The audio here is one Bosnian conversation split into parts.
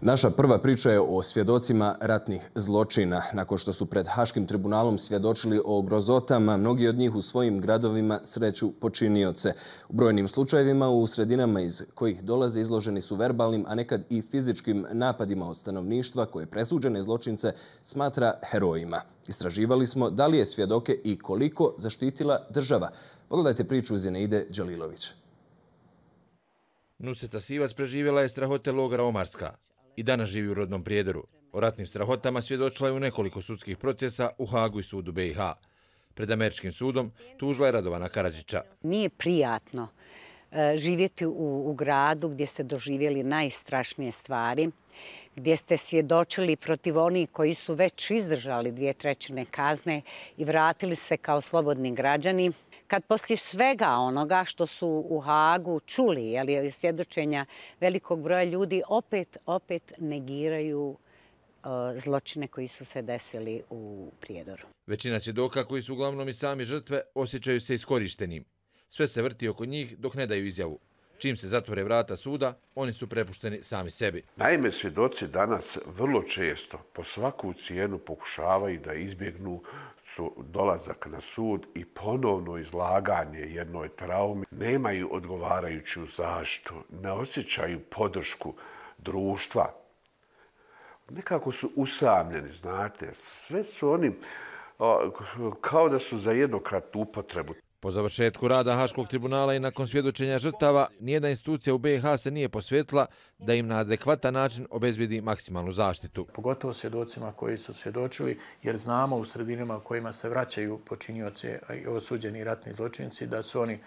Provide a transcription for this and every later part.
Naša prva priča je o svjedocima ratnih zločina. Nakon što su pred Haškim tribunalom svjedočili o grozotama, mnogi od njih u svojim gradovima sreću počinioce. U brojnim slučajevima u sredinama iz kojih dolaze izloženi su verbalnim, a nekad i fizičkim napadima od stanovništva koje presuđene zločince smatra herojima. Istraživali smo da li je svjedoke i koliko zaštitila država. Pogledajte priču Zineide Đalilović. Nuseta Sivac preživjela je strahote logara Omarska i danas živi u rodnom prijedoru. O ratnim strahotama svjedočila je u nekoliko sudskih procesa u Hagu i sudu BiH. Pred američkim sudom tužila je Radovana Karadžića. Nije prijatno e, živjeti u, gradu gdje ste doživjeli najstrašnije stvari, gdje ste svjedočili protiv onih koji su već izdržali dvije trećine kazne i vratili se kao slobodni građani kad poslije svega onoga što su u Hagu čuli, ali je svjedočenja velikog broja ljudi, opet, opet negiraju e, zločine koji su se desili u Prijedoru. Većina svjedoka koji su uglavnom i sami žrtve osjećaju se iskorištenim. Sve se vrti oko njih dok ne daju izjavu. Čim se zatvore vrata suda, oni su prepušteni sami sebi. Naime, svjedoci danas vrlo često po svaku cijenu pokušavaju da izbjegnu dolazak na sud i ponovno izlaganje jednoj traumi. Nemaju odgovarajuću zaštu, ne osjećaju podršku društva. Nekako su usamljeni, znate. Sve su oni kao da su za jednokratnu upotrebu. Po završetku rada Haškog tribunala i nakon svjedočenja žrtava, nijedna institucija u BiH se nije posvetila da im na adekvatan način obezvidi maksimalnu zaštitu. Pogotovo svjedocima koji su svjedočili, jer znamo u sredinama u kojima se vraćaju počinioce i osuđeni ratni zločinci, da su oni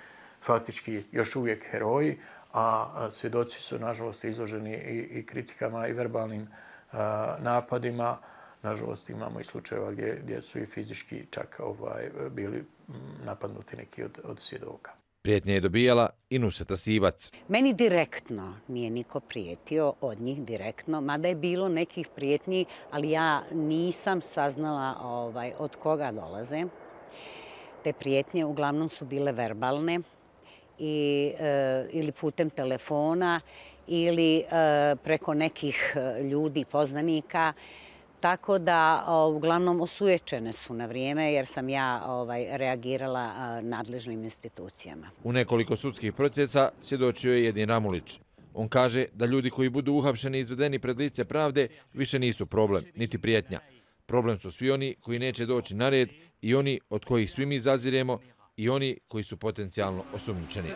faktički još uvijek heroji, a svjedoci su, nažalost, izloženi i kritikama i verbalnim napadima, Nažalost, imamo i slučajeva gdje, gdje su i fizički čak ovaj, bili napadnuti neki od, od svjedoka. Prijetnje je dobijala i Nuseta Sivac. Meni direktno nije niko prijetio od njih direktno, mada je bilo nekih prijetnji, ali ja nisam saznala ovaj, od koga dolaze. Te prijetnje uglavnom su bile verbalne i, e, ili putem telefona ili e, preko nekih e, ljudi, poznanika. Tako da uglavnom osuječene su na vrijeme jer sam ja ovaj reagirala nadležnim institucijama. U nekoliko sudskih procesa sjedočio je Jedin Ramulić. On kaže da ljudi koji budu uhapšeni i izvedeni pred lice pravde više nisu problem, niti prijetnja. Problem su svi oni koji neće doći na red i oni od kojih svi mi zazirjemo i oni koji su potencijalno osumničeni.